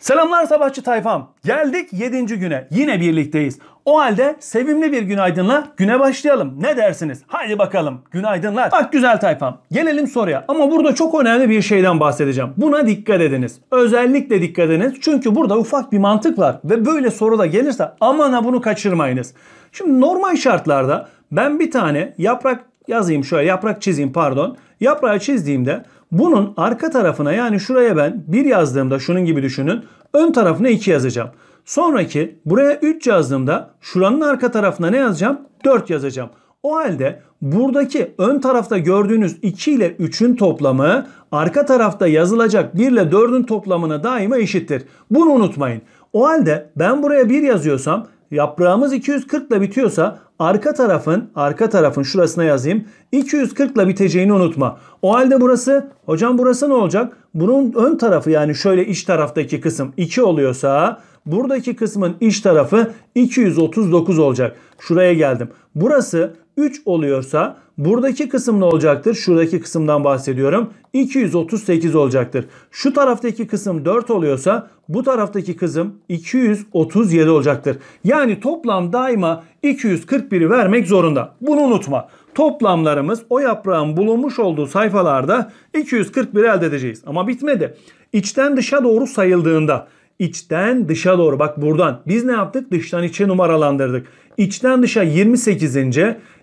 Selamlar sabahçı tayfam. Geldik 7. güne. Yine birlikteyiz. O halde sevimli bir günaydınla güne başlayalım. Ne dersiniz? hadi bakalım. Günaydınlar. Bak ah, güzel tayfam. Gelelim soruya. Ama burada çok önemli bir şeyden bahsedeceğim. Buna dikkat ediniz. Özellikle dikkat ediniz. Çünkü burada ufak bir mantık var. Ve böyle soru da gelirse aman ha bunu kaçırmayınız. Şimdi normal şartlarda ben bir tane yaprak yazayım şöyle yaprak çizeyim pardon. Yaprağı çizdiğimde bunun arka tarafına yani şuraya ben 1 yazdığımda şunun gibi düşünün. Ön tarafına 2 yazacağım. Sonraki buraya 3 yazdığımda şuranın arka tarafına ne yazacağım? 4 yazacağım. O halde buradaki ön tarafta gördüğünüz 2 ile 3'ün toplamı arka tarafta yazılacak 1 ile 4'ün toplamına daima eşittir. Bunu unutmayın. O halde ben buraya 1 yazıyorsam yaprağımız 240 ile bitiyorsa arka tarafın arka tarafın şurasına yazayım. 240 ile biteceğini unutma. O halde burası hocam burası ne olacak? Bunun ön tarafı yani şöyle iç taraftaki kısım 2 oluyorsa Buradaki kısmın iç tarafı 239 olacak. Şuraya geldim. Burası 3 oluyorsa buradaki kısım ne olacaktır? Şuradaki kısımdan bahsediyorum. 238 olacaktır. Şu taraftaki kısım 4 oluyorsa bu taraftaki kısım 237 olacaktır. Yani toplam daima 241'i vermek zorunda. Bunu unutma. Toplamlarımız o yaprağın bulunmuş olduğu sayfalarda 241 elde edeceğiz. Ama bitmedi. İçten dışa doğru sayıldığında İçten dışa doğru. Bak buradan. Biz ne yaptık? Dıştan içe numaralandırdık. İçten dışa 28.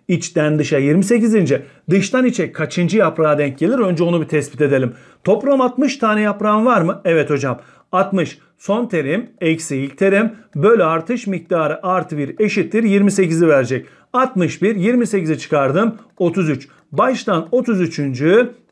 İçten dışa 28. Dıştan içe kaçıncı yaprağa denk gelir? Önce onu bir tespit edelim. Toplam 60 tane yaprağın var mı? Evet hocam. 60 son terim eksi ilk terim bölü artış miktarı artı 1 eşittir 28'i verecek. 61 28'i çıkardım 33. Baştan 33.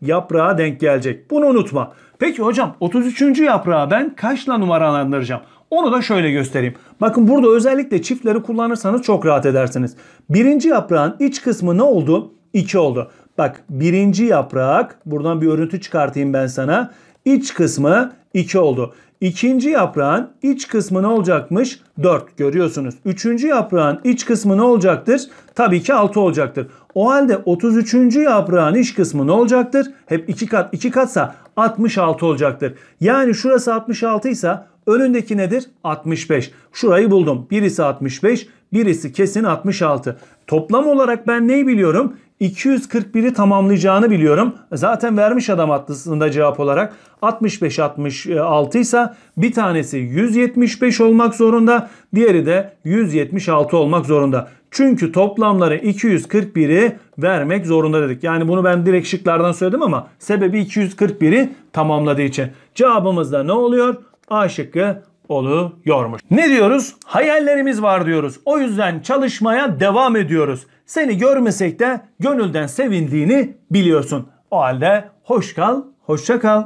yaprağa denk gelecek. Bunu unutma. Peki hocam 33. yaprağı ben kaçla numaralandıracağım? Onu da şöyle göstereyim. Bakın burada özellikle çiftleri kullanırsanız çok rahat edersiniz. Birinci yaprağın iç kısmı ne oldu? 2 oldu. Bak birinci yaprak buradan bir örüntü çıkartayım ben sana. İç kısmı 2 oldu. İkinci yaprağın iç kısmı ne olacakmış? 4 görüyorsunuz. Üçüncü yaprağın iç kısmı ne olacaktır? Tabii ki 6 olacaktır. O halde 33. yaprağın iç kısmı ne olacaktır? Hep 2 kat 2 katsa 66 olacaktır. Yani şurası 66 ise önündeki nedir? 65. Şurayı buldum. Birisi 65, Birisi kesin 66. Toplam olarak ben neyi biliyorum? 241'i tamamlayacağını biliyorum. Zaten vermiş adam atlısında cevap olarak 65 66 ise bir tanesi 175 olmak zorunda, diğeri de 176 olmak zorunda. Çünkü toplamları 241'i vermek zorunda dedik. Yani bunu ben direkt şıklardan söyledim ama sebebi 241'i tamamladığı için. Cevabımızda ne oluyor? A şıkkı oluyormuş. Ne diyoruz? Hayallerimiz var diyoruz. O yüzden çalışmaya devam ediyoruz. Seni görmesek de gönülden sevindiğini biliyorsun. O halde hoş kal, hoşça kal.